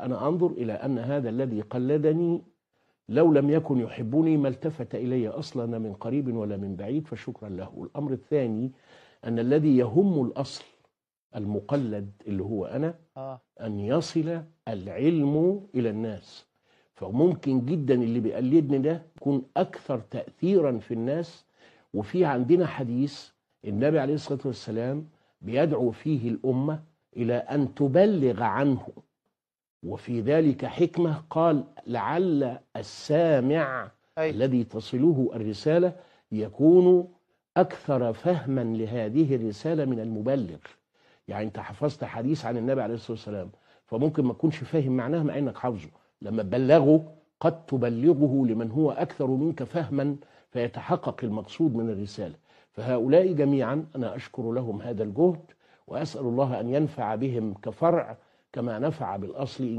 أنا أنظر إلى أن هذا الذي قلدني لو لم يكن يحبني ما التفت إلي أصلا من قريب ولا من بعيد فشكرا له الأمر الثاني أن الذي يهم الأصل المقلد اللي هو أنا آه. أن يصل العلم إلى الناس فممكن جدا اللي بيقلدني ده يكون أكثر تأثيرا في الناس وفي عندنا حديث النبي عليه الصلاة والسلام بيدعو فيه الأمة إلى أن تبلغ عنه وفي ذلك حكمة قال لعل السامع أي. الذي تصله الرسالة يكون أكثر فهما لهذه الرسالة من المبلغ يعني أنت حفظت حديث عن النبي عليه الصلاة والسلام فممكن ما تكونش فاهم معناه مع أنك حافظه لما تبلغه قد تبلغه لمن هو أكثر منك فهما فيتحقق المقصود من الرسالة فهؤلاء جميعا أنا أشكر لهم هذا الجهد وأسأل الله أن ينفع بهم كفرع كما نفع بالأصل